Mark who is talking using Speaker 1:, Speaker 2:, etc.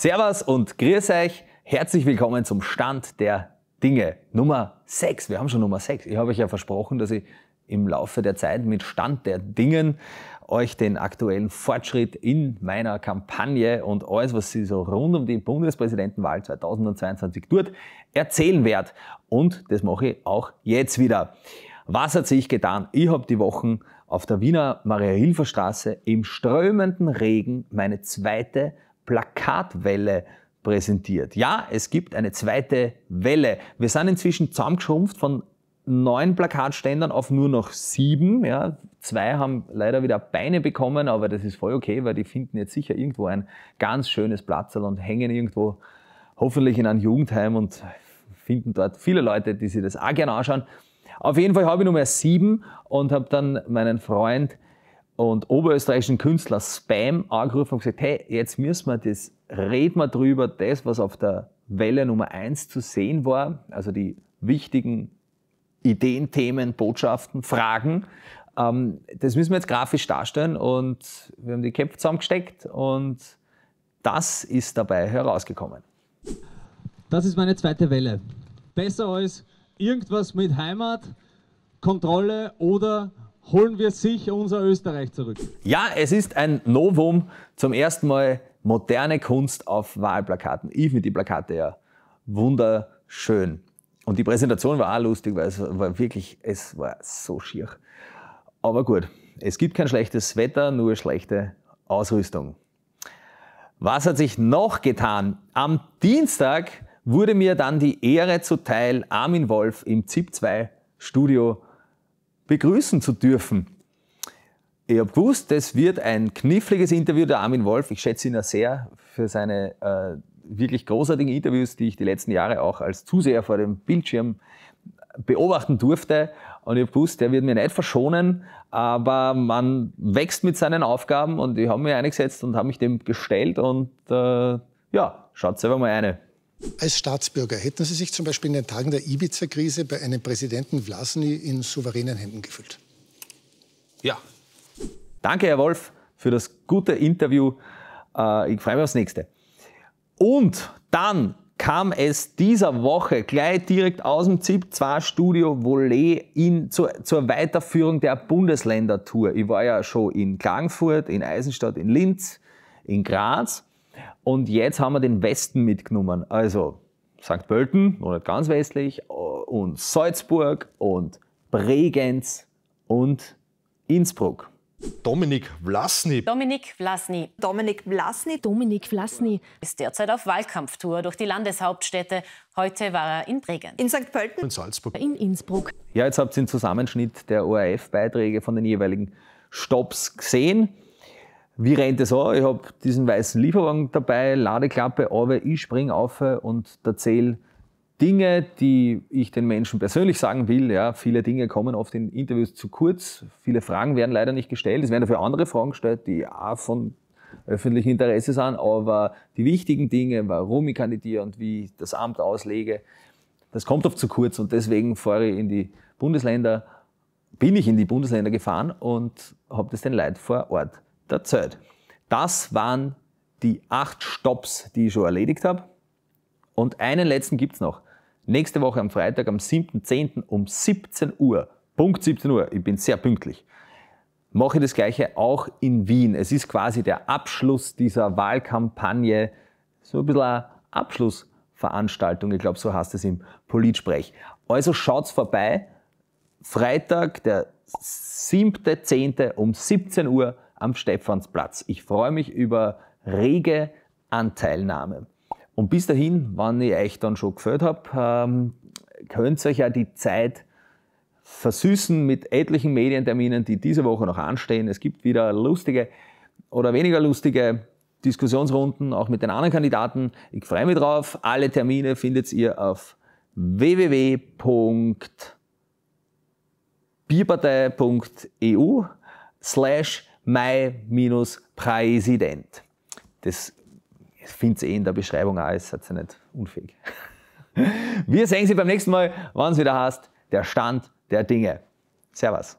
Speaker 1: Servus und grüß euch. Herzlich willkommen zum Stand der Dinge. Nummer 6. Wir haben schon Nummer 6. Ich habe euch ja versprochen, dass ich im Laufe der Zeit mit Stand der Dingen euch den aktuellen Fortschritt in meiner Kampagne und alles, was sie so rund um die Bundespräsidentenwahl 2022 tut, erzählen werde. Und das mache ich auch jetzt wieder. Was hat sich getan? Ich habe die Wochen auf der Wiener Maria-Hilfer-Straße im strömenden Regen meine zweite Plakatwelle präsentiert. Ja, es gibt eine zweite Welle. Wir sind inzwischen zusammengeschrumpft von neun Plakatständern auf nur noch sieben. Ja, zwei haben leider wieder Beine bekommen, aber das ist voll okay, weil die finden jetzt sicher irgendwo ein ganz schönes Platz und hängen irgendwo hoffentlich in einem Jugendheim und finden dort viele Leute, die sich das auch gerne anschauen. Auf jeden Fall habe ich nur mehr sieben und habe dann meinen Freund und oberösterreichischen Künstler Spam angerufen und gesagt, hey, jetzt müssen wir das, reden wir drüber, das, was auf der Welle Nummer 1 zu sehen war, also die wichtigen Ideen, Themen, Botschaften, Fragen, ähm, das müssen wir jetzt grafisch darstellen und wir haben die Köpfe zusammengesteckt und das ist dabei herausgekommen. Das ist meine zweite Welle. Besser als irgendwas mit Heimat, Kontrolle oder holen wir sicher unser Österreich zurück. Ja, es ist ein Novum. Zum ersten Mal moderne Kunst auf Wahlplakaten. Ich finde die Plakate ja wunderschön. Und die Präsentation war auch lustig, weil es war wirklich, es war so schier. Aber gut, es gibt kein schlechtes Wetter, nur schlechte Ausrüstung. Was hat sich noch getan? Am Dienstag wurde mir dann die Ehre zuteil, Armin Wolf im ZIP 2 Studio begrüßen zu dürfen. Ich habe gewusst, das wird ein kniffliges Interview der Armin Wolf. Ich schätze ihn ja sehr für seine äh, wirklich großartigen Interviews, die ich die letzten Jahre auch als Zuseher vor dem Bildschirm beobachten durfte. Und ich habe gewusst, der wird mir nicht verschonen, aber man wächst mit seinen Aufgaben und ich habe mir eingesetzt und habe mich dem gestellt und äh, ja, schaut selber mal eine. Als Staatsbürger hätten Sie sich zum Beispiel in den Tagen der Ibiza-Krise bei einem Präsidenten Vlasny in souveränen Händen gefühlt? Ja. Danke, Herr Wolf, für das gute Interview. Äh, ich freue mich aufs nächste. Und dann kam es dieser Woche gleich direkt aus dem ZIP-2-Studio Volé in, zur, zur Weiterführung der Bundesländertour. Ich war ja schon in Klagenfurt, in Eisenstadt, in Linz, in Graz. Und jetzt haben wir den Westen mitgenommen. Also St. Pölten, noch nicht ganz westlich, und Salzburg und Bregenz und Innsbruck. Dominik Vlasny. Dominik Vlasny. Dominik Vlasny. Dominik Vlasny. Ist derzeit auf Wahlkampftour durch die Landeshauptstädte. Heute war er in Bregenz. In St. Pölten. In Salzburg. In Innsbruck. Ja, jetzt habt ihr den Zusammenschnitt der ORF-Beiträge von den jeweiligen Stops gesehen wie rennt es an? Ich habe diesen weißen Lieferwagen dabei, Ladeklappe, aber ich springe auf und erzähle Dinge, die ich den Menschen persönlich sagen will. Ja, viele Dinge kommen oft in Interviews zu kurz, viele Fragen werden leider nicht gestellt. Es werden dafür andere Fragen gestellt, die auch von öffentlichem Interesse sind, aber die wichtigen Dinge, warum ich kandidiere und wie ich das Amt auslege, das kommt oft zu kurz und deswegen fahre ich in die Bundesländer, bin ich in die Bundesländer gefahren und habe das den Leuten vor Ort der Zeit. Das waren die acht Stops, die ich schon erledigt habe. Und einen letzten gibt es noch. Nächste Woche am Freitag, am 7.10. um 17 Uhr. Punkt 17 Uhr. Ich bin sehr pünktlich. Mache ich das Gleiche auch in Wien. Es ist quasi der Abschluss dieser Wahlkampagne. So ein bisschen eine Abschlussveranstaltung. Ich glaube, so heißt es im Politsprech. Also schaut's vorbei. Freitag, der 7.10. um 17 Uhr am Stephansplatz. Ich freue mich über rege Anteilnahme. Und bis dahin, wann ich euch dann schon gefällt habe, ähm, könnt ihr euch ja die Zeit versüßen mit etlichen Medienterminen, die diese Woche noch anstehen. Es gibt wieder lustige oder weniger lustige Diskussionsrunden, auch mit den anderen Kandidaten. Ich freue mich drauf. Alle Termine findet ihr auf www.bierpartei.eu slash Mai-Präsident. Das findet ihr eh in der Beschreibung auch, es hat nicht unfähig. Wir sehen Sie beim nächsten Mal, wann es wieder heißt, der Stand der Dinge. Servus.